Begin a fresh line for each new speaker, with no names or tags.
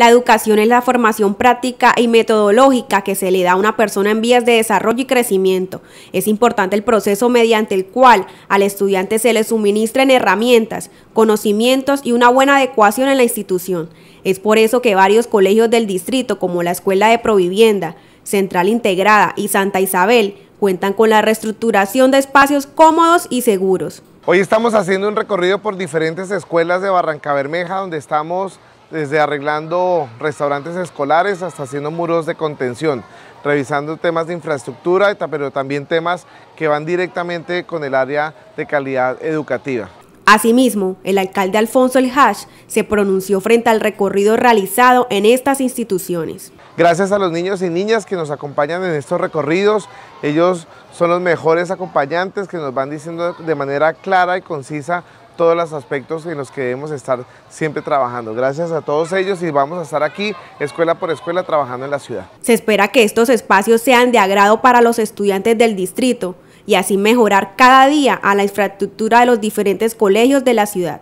La educación es la formación práctica y metodológica que se le da a una persona en vías de desarrollo y crecimiento. Es importante el proceso mediante el cual al estudiante se le suministren herramientas, conocimientos y una buena adecuación en la institución. Es por eso que varios colegios del distrito, como la Escuela de Provivienda, Central Integrada y Santa Isabel, cuentan con la reestructuración de espacios cómodos y seguros.
Hoy estamos haciendo un recorrido por diferentes escuelas de Barranca Bermeja, donde estamos desde arreglando restaurantes escolares hasta haciendo muros de contención, revisando temas de infraestructura, pero también temas que van directamente con el área de calidad educativa.
Asimismo, el alcalde Alfonso El Hash se pronunció frente al recorrido realizado en estas instituciones.
Gracias a los niños y niñas que nos acompañan en estos recorridos, ellos son los mejores acompañantes que nos van diciendo de manera clara y concisa todos los aspectos en los que debemos estar siempre trabajando. Gracias a todos ellos y vamos a estar aquí escuela por escuela trabajando en la ciudad.
Se espera que estos espacios sean de agrado para los estudiantes del distrito y así mejorar cada día a la infraestructura de los diferentes colegios de la ciudad.